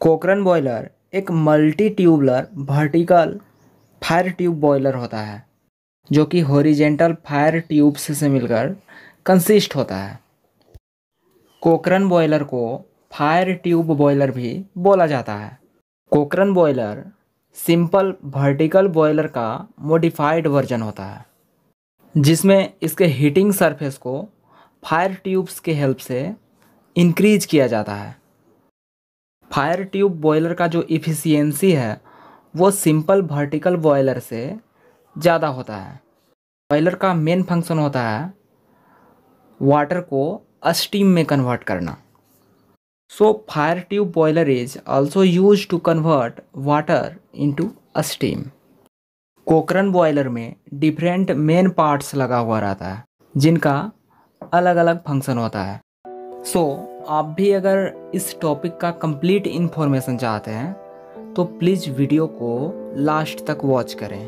कोकरन boiler एक multi tubular vertical fire tube boiler होता है जो कि हॉरिजेंटल फायर ट्यूब्स से मिलकर कंसिस्ट होता है कोकरन बॉयलर को फायर ट्यूब बॉयलर भी बोला जाता है Cochran boiler simple vertical boiler का मॉडिफाइड वर्जन होता है जिसमें इसके हीटिंग सरफेस को फायर ट्यूब्स के हेल्प से इंक्रीज किया जाता है फायर ट्यूब बॉयलर का जो इफ़िशियंसी है वो सिंपल वर्टिकल बॉयलर से ज़्यादा होता है बॉयलर का मेन फंक्शन होता है वाटर को स्टीम में कन्वर्ट करना so fire tube boiler is also use to convert water into steam Cochran boiler में डिफरेंट मेन पार्ट्स लगा हुआ रहता है जिनका अलग अलग फंक्शन होता है सो so, आप भी अगर इस टॉपिक का कंप्लीट इन्फॉर्मेशन चाहते हैं तो प्लीज़ वीडियो को लास्ट तक वॉच करें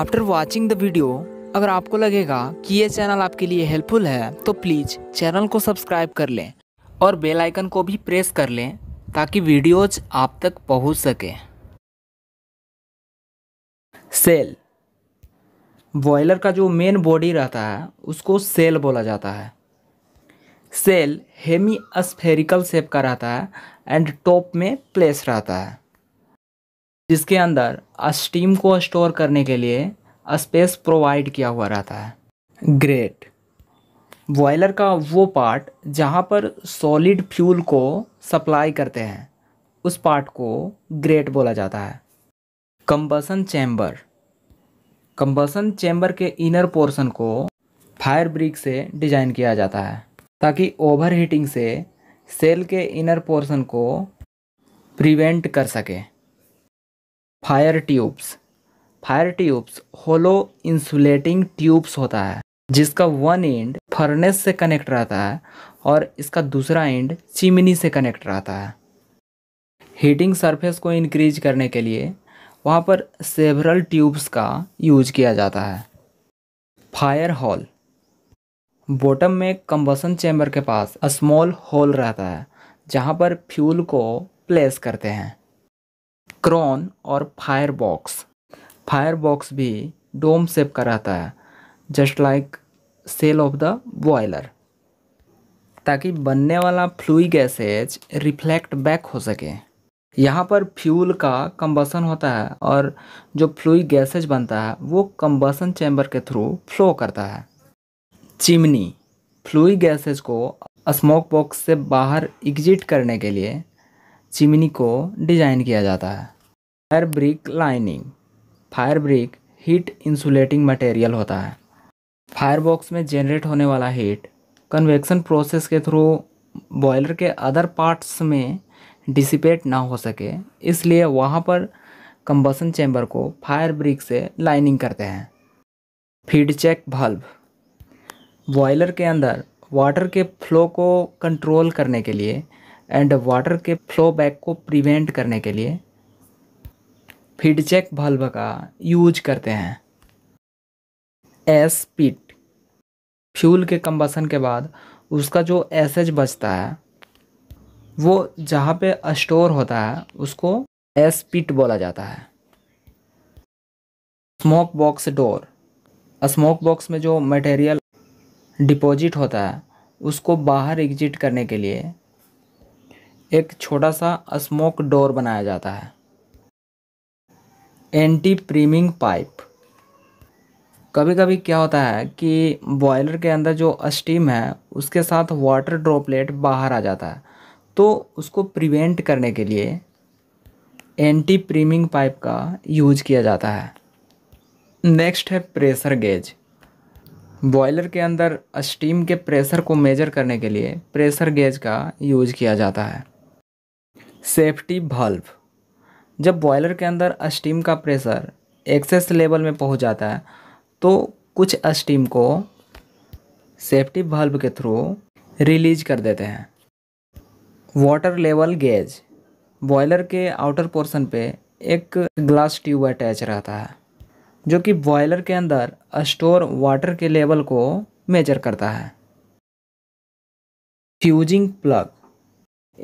आफ्टर वॉचिंग द वीडियो अगर आपको लगेगा कि ये चैनल आपके लिए हेल्पफुल है तो प्लीज़ चैनल को सब्सक्राइब कर लें और बेल आइकन को भी प्रेस कर लें ताकि वीडियोज आप तक पहुंच सके सेल बॉयलर का जो मेन बॉडी रहता है उसको सेल बोला जाता है सेल हेमी स्फेरिकल शेप का रहता है एंड टॉप में प्लेस रहता है जिसके अंदर स्टीम को स्टोर करने के लिए स्पेस प्रोवाइड किया हुआ रहता है ग्रेट बॉयलर का वो पार्ट जहाँ पर सॉलिड फ्यूल को सप्लाई करते हैं उस पार्ट को ग्रेट बोला जाता है कंबसन चैम्बर कंबसन चैम्बर के इनर पोर्शन को फायर ब्रिक से डिज़ाइन किया जाता है ताकि ओवर हीटिंग से सेल के इनर पोर्शन को प्रिवेंट कर सके fire tubes fire tubes hollow insulating tubes होता है जिसका वन एंड फर्नेस से कनेक्ट रहता है और इसका दूसरा एंड चिमनी से कनेक्ट रहता है हीटिंग सरफेस को इंक्रीज करने के लिए वहाँ पर सेवरल ट्यूब्स का यूज किया जाता है फायर हॉल बॉटम में कंबसन चैम्बर के पास स्मॉल होल रहता है जहाँ पर फ्यूल को प्लेस करते हैं क्रॉन और फायर बॉक्स फायर बॉक्स भी डोम सेप का रहता है just like shell of the boiler ताकि बनने वाला फ्लूई गैसेज रिफ्लेक्ट बैक हो सके यहाँ पर फ्यूल का कंबसन होता है और जो फ्लूई गैसेज बनता है वो कंबसन चैम्बर के थ्रू फ्लो करता है चिमनी फ्लूई गैसेस को स्मोक बॉक्स से बाहर एग्जिट करने के लिए चिमनी को डिज़ाइन किया जाता है fire brick lining fire brick heat insulating material होता है फायर बॉक्स में जनरेट होने वाला हीट कन्वेक्शन प्रोसेस के थ्रू बॉयलर के अदर पार्ट्स में डिसिपेट ना हो सके इसलिए वहाँ पर कंबसन चैम्बर को फायर ब्रिक से लाइनिंग करते हैं फीड चेक भल्ब बॉयलर के अंदर वाटर के फ्लो को कंट्रोल करने के लिए एंड वाटर के फ्लो बैक को प्रिवेंट करने के लिए फीडचेक बल्ब का यूज करते हैं एस पिट फ्यूल के कंबसन के बाद उसका जो एस एच बचता है वो जहाँ पे स्टोर होता है उसको एस पिट बोला जाता है smoke box door smoke box में जो मटेरियल डिपॉजिट होता है उसको बाहर एग्जिट करने के लिए एक छोटा सा स्मोक डोर बनाया जाता है एंटी प्रीमिंग पाइप कभी कभी क्या होता है कि बॉयलर के अंदर जो स्टीम है उसके साथ वाटर ड्रॉपलेट बाहर आ जाता है तो उसको प्रिवेंट करने के लिए एंटी प्रीमिंग पाइप का यूज किया जाता है नेक्स्ट है प्रेशर गेज बॉयलर के अंदर स्टीम के प्रेशर को मेजर करने के लिए प्रेशर गेज का यूज किया जाता है सेफ्टी बल्ब जब बॉयलर के अंदर स्टीम का प्रेशर एक्सेस लेवल में पहुंच जाता है तो कुछ स्टीम को सेफ्टी बल्ब के थ्रू रिलीज कर देते हैं वाटर लेवल गेज बॉयलर के आउटर पोर्शन पे एक ग्लास ट्यूब अटैच रहता है जो कि बॉयलर के अंदर स्टोर वाटर के लेवल को मेजर करता है फ्यूजिंग प्लग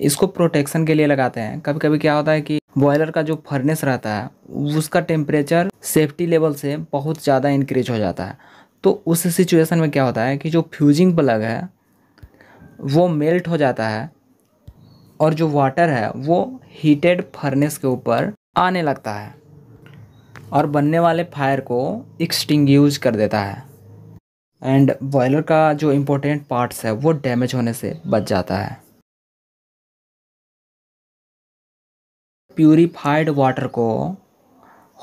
इसको प्रोटेक्शन के लिए लगाते हैं कभी कभी क्या होता है कि बॉयलर का जो फर्नेस रहता है उसका टेम्परेचर सेफ्टी लेवल से बहुत ज़्यादा इंक्रीज हो जाता है तो उस सिचुएशन में क्या होता है कि जो फ्यूजिंग प्लग है वो मेल्ट हो जाता है और जो वाटर है वो हीटेड फर्नेस के ऊपर आने लगता है और बनने वाले फायर को एक्सटिंग कर देता है एंड बॉयलर का जो इम्पोर्टेंट पार्ट्स है वो डैमेज होने से बच जाता है प्यूरीफाइड वाटर को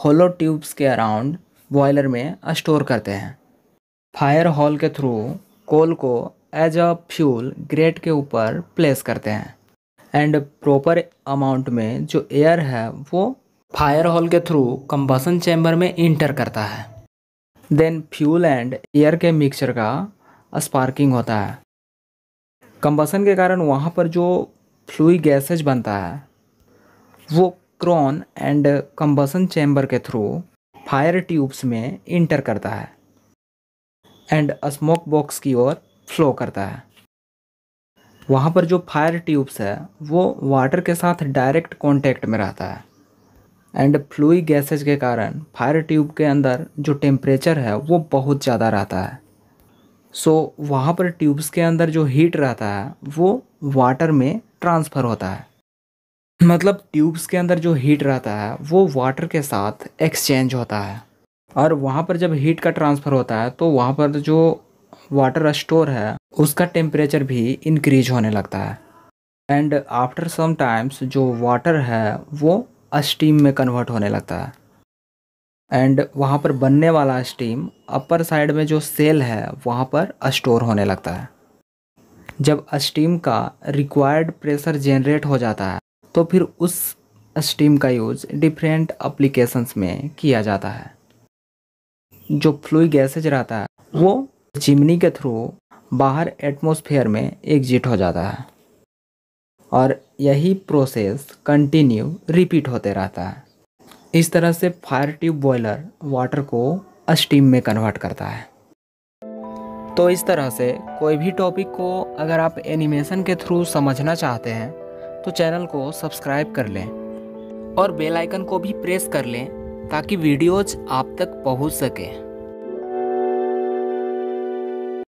होलो ट्यूब्स के अराउंड बॉयलर में स्टोर करते हैं फायर हॉल के थ्रू कोल को एज अ फ्यूल ग्रेट के ऊपर प्लेस करते हैं एंड प्रॉपर अमाउंट में जो एयर है वो फायर हॉल के थ्रू कंबसन चैम्बर में इंटर करता है देन फ्यूल एंड एयर के मिक्सचर का स्पार्किंग होता है कंबसन के कारण वहाँ पर जो फ्लूई गैसेज बनता है वो क्रॉन एंड कंबसन चैम्बर के थ्रू फायर ट्यूब्स में इंटर करता है एंड स्मोक बॉक्स की ओर फ्लो करता है वहाँ पर जो फायर ट्यूब्स है वो वाटर के साथ डायरेक्ट कांटेक्ट में रहता है एंड फ्लूई गैसेज के कारण फायर ट्यूब के अंदर जो टेम्परेचर है वो बहुत ज़्यादा रहता है सो so, वहाँ पर ट्यूब्स के अंदर जो हीट रहता है वो वाटर में ट्रांसफ़र होता है मतलब ट्यूब्स के अंदर जो हीट रहता है वो वाटर के साथ एक्सचेंज होता है और वहाँ पर जब हीट का ट्रांसफ़र होता है तो वहाँ पर जो वाटर स्टोर है उसका टेम्परेचर भी इंक्रीज होने लगता है एंड आफ्टर सम टाइम्स जो वाटर है वो अस्टीम में कन्वर्ट होने लगता है एंड वहाँ पर बनने वाला स्टीम अपर साइड में जो सेल है वहाँ पर स्टोर होने लगता है जब स्टीम का रिक्वायर्ड प्रेशर जनरेट हो जाता है तो फिर उस स्टीम का यूज़ डिफरेंट अप्लीकेशंस में किया जाता है जो फ्लू गैसेज रहता है वो चिमनी के थ्रू बाहर एटमोसफेयर में एग्जिट हो जाता है और यही प्रोसेस कंटिन्यू रिपीट होते रहता है इस तरह से फायर ट्यूब बॉयलर वाटर को स्टीम में कन्वर्ट करता है तो इस तरह से कोई भी टॉपिक को अगर आप एनिमेशन के थ्रू समझना चाहते हैं तो चैनल को सब्सक्राइब कर लें और बेल आइकन को भी प्रेस कर लें ताकि वीडियोज आप तक पहुंच सकें